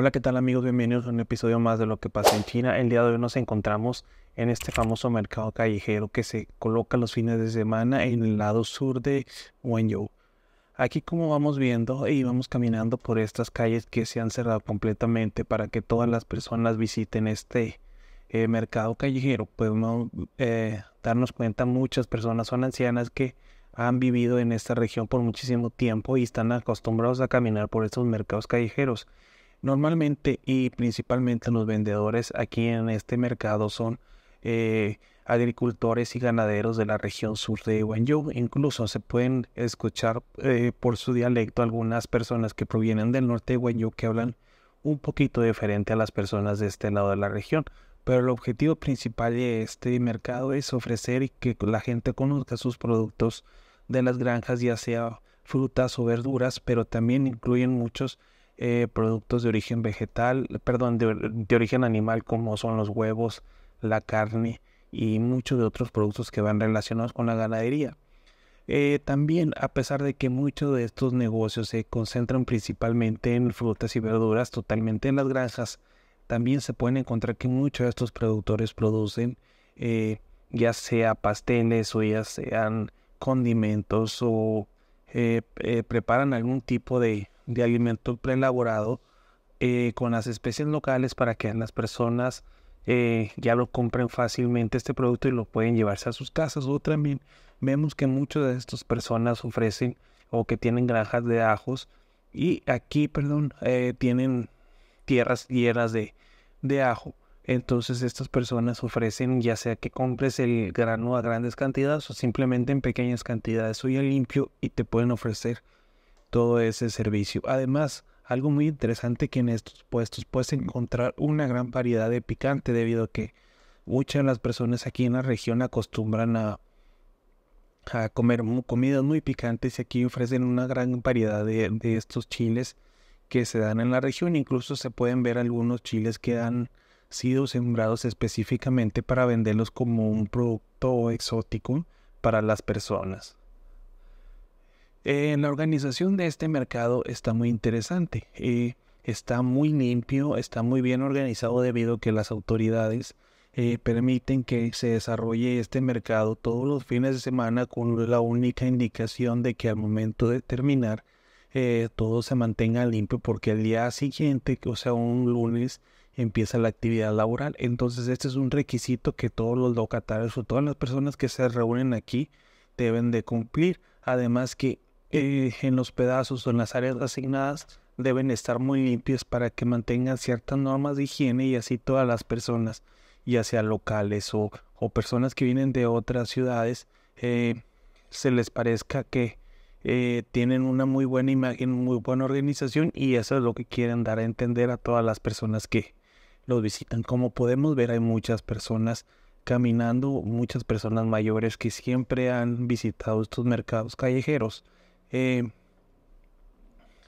Hola, ¿qué tal amigos? Bienvenidos a un episodio más de Lo que pasa en China. El día de hoy nos encontramos en este famoso mercado callejero que se coloca los fines de semana en el lado sur de Wenzhou. Aquí como vamos viendo y vamos caminando por estas calles que se han cerrado completamente para que todas las personas visiten este eh, mercado callejero. Podemos eh, darnos cuenta muchas personas son ancianas que han vivido en esta región por muchísimo tiempo y están acostumbrados a caminar por estos mercados callejeros. Normalmente y principalmente los vendedores aquí en este mercado son eh, agricultores y ganaderos de la región sur de Guangzhou. Incluso se pueden escuchar eh, por su dialecto algunas personas que provienen del norte de Guangzhou que hablan un poquito diferente a las personas de este lado de la región. Pero el objetivo principal de este mercado es ofrecer y que la gente conozca sus productos de las granjas, ya sea frutas o verduras, pero también incluyen muchos eh, productos de origen vegetal, perdón, de, origen animal como son los huevos, la carne y muchos de otros productos que van relacionados con la ganadería. Eh, también, a pesar de que muchos de estos negocios se concentran principalmente en frutas y verduras, totalmente en las granjas, también se pueden encontrar que muchos de estos productores producen eh, ya sea pasteles o ya sean condimentos o preparan algún tipo de, de alimento preelaborado eh, con las especies locales para que las personas eh, ya lo compren fácilmente este producto y lo pueden llevarse a sus casas. O también vemos que muchas de estas personas ofrecen o que tienen granjas de ajos y aquí, perdón, eh, tienen tierras llenas de, ajo. Entonces estas personas ofrecen ya sea que compres el grano a grandes cantidades o simplemente en pequeñas cantidades, ya limpio y te pueden ofrecer todo ese servicio. Además, algo muy interesante que en estos puestos puedes encontrar una gran variedad de picante debido a que muchas de las personas aquí en la región acostumbran a, a comer comidas muy picantes y aquí ofrecen una gran variedad de, estos chiles que se dan en la región. Incluso se pueden ver algunos chiles que han sido sembrados específicamente para venderlos como un producto exótico para las personas. Eh, la organización de este mercado está muy interesante. Eh, está muy limpio, está muy bien organizado debido a que las autoridades eh, permiten que se desarrolle este mercado todos los fines de semana con la única indicación de que al momento de terminar todo se mantenga limpio porque el día siguiente, o sea un lunes, empieza la actividad laboral. Entonces este es un requisito que todos los locatarios o todas las personas que se reúnen aquí deben de cumplir. Además que eh, en los pedazos o en las áreas asignadas deben estar muy limpias para que mantengan ciertas normas de higiene y así todas las personas, ya sea locales o, personas que vienen de otras ciudades, eh, se les parezca que eh, tienen una muy buena imagen, muy buena organización y eso es lo que quieren dar a entender a todas las personas que los visitan. Como podemos ver hay muchas personas caminando, muchas personas mayores que siempre han visitado estos mercados callejeros eh,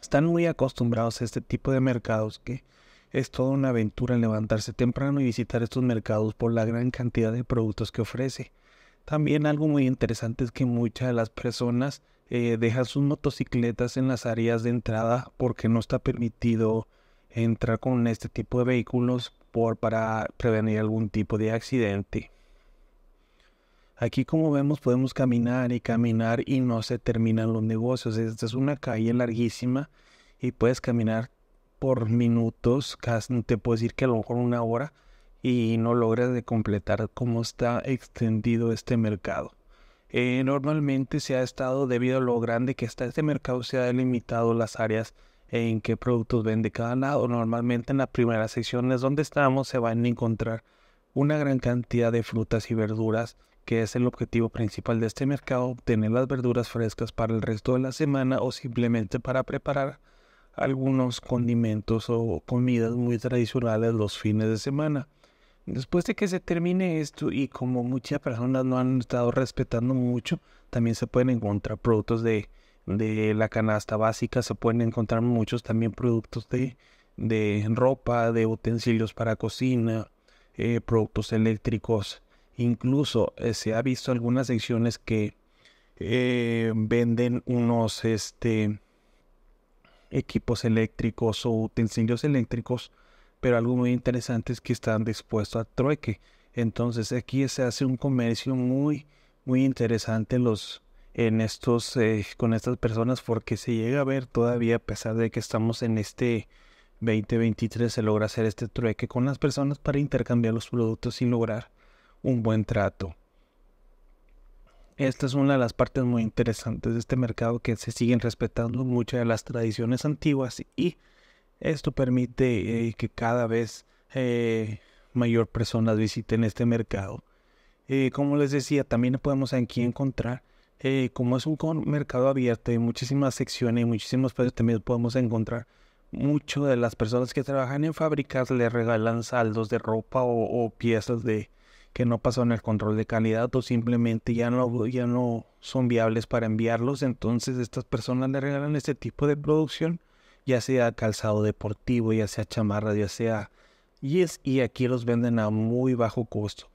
están muy acostumbrados a este tipo de mercados que es toda una aventura levantarse temprano y visitar estos mercados por la gran cantidad de productos que ofrece. También algo muy interesante es que muchas de las personas eh, dejan sus motocicletas en las áreas de entrada porque no está permitido entrar con este tipo de vehículos por, para prevenir algún tipo de accidente. Aquí como vemos podemos caminar y caminar y no se terminan los negocios. Esta es una calle larguísima y puedes caminar por minutos, te puedes decir que a lo mejor una hora y no logras de completar cómo está extendido este mercado. Eh, normalmente se ha estado, debido a lo grande que está este mercado, se ha delimitado las áreas en que productos vende cada lado. Normalmente en las primeras secciones donde estamos se van a encontrar una gran cantidad de frutas y verduras que es el objetivo principal de este mercado obtener las verduras frescas para el resto de la semana o simplemente para preparar algunos condimentos o comidas muy tradicionales los fines de semana. Después de que se termine esto y como muchas personas no han estado respetando mucho, también se pueden encontrar productos de, la canasta básica, se pueden encontrar muchos también productos de, ropa, de utensilios para cocina, eh, productos eléctricos, Incluso eh, se ha visto algunas secciones que eh, venden unos este, equipos eléctricos o utensilios eléctricos, pero algo muy interesante es que están dispuestos a trueque. Entonces aquí se hace un comercio muy, muy interesante los, en estos, eh, con estas personas porque se llega a ver todavía, a pesar de que estamos en este 2023, se logra hacer este trueque con las personas para intercambiar los productos sin lograr un buen trato. Esta es una de las partes muy interesantes de este mercado que se siguen respetando muchas de las tradiciones antiguas y esto permite eh, que cada vez eh, mayor personas visiten este mercado. Eh, como les decía, también podemos aquí encontrar, como es un mercado abierto, hay muchísimas secciones y muchísimos países también podemos encontrar mucho de las personas que trabajan en fábricas le regalan saldos de ropa o piezas de, que no en el control de calidad o simplemente ya no, ya no son viables para enviarlos. Entonces estas personas le regalan este tipo de producción, ya sea calzado deportivo, ya sea chamarra, ya sea yes, y aquí los venden a muy bajo costo.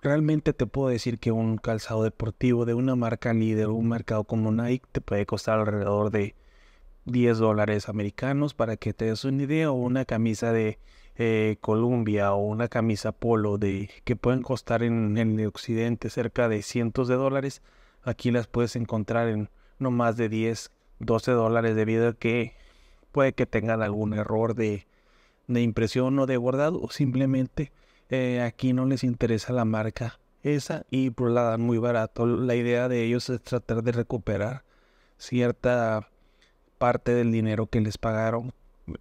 Realmente te puedo decir que un calzado deportivo de una marca líder, un mercado como Nike, te puede costar alrededor de 10 dólares americanos para que te des una idea o una camisa de eh, Columbia o una camisa polo de, que pueden costar en, el occidente cerca de cientos de dólares, aquí las puedes encontrar en no más de 10, 12 dólares debido a que puede que tengan algún error de, impresión o de guardado o simplemente eh, aquí no les interesa la marca esa y por pues, la dan muy barato. La idea de ellos es tratar de recuperar cierta parte del dinero que les pagaron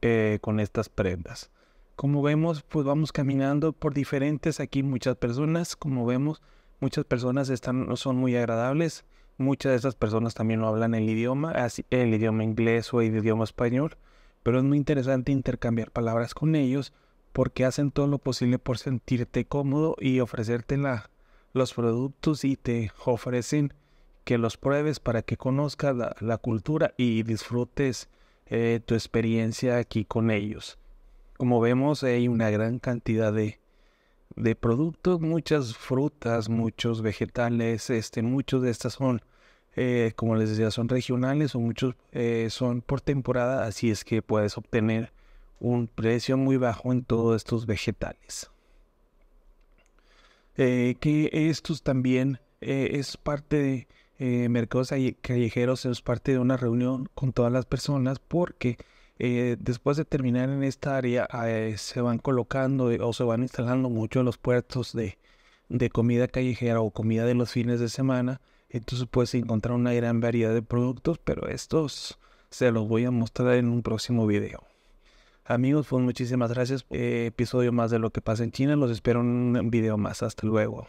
eh, con estas prendas. Como vemos, pues vamos caminando por diferentes aquí muchas personas, como vemos, muchas personas están, no son muy agradables, muchas de esas personas también no hablan el idioma, así, el idioma inglés o el idioma español, pero es muy interesante intercambiar palabras con ellos porque hacen todo lo posible por sentirte cómodo y ofrecerte la, los productos y te ofrecen que los pruebes para que conozcas la, cultura y disfrutes eh, tu experiencia aquí con ellos. Como vemos, hay una gran cantidad de, productos, muchas frutas, muchos vegetales, este, muchos de estas son, eh, como les decía, son regionales o muchos eh, son por temporada, así es que puedes obtener un precio muy bajo en todos estos vegetales. Eh, que estos también es parte de mercados callejeros, es parte de una reunión con todas las personas porque eh, después de terminar en esta área, eh, se van colocando eh, o se van instalando muchos los puertos de, comida callejera o comida de los fines de semana. Entonces puedes encontrar una gran variedad de productos, pero estos se los voy a mostrar en un próximo video. Amigos, pues muchísimas gracias. episodio más de lo que pasa en China. Los espero en un video más. Hasta luego.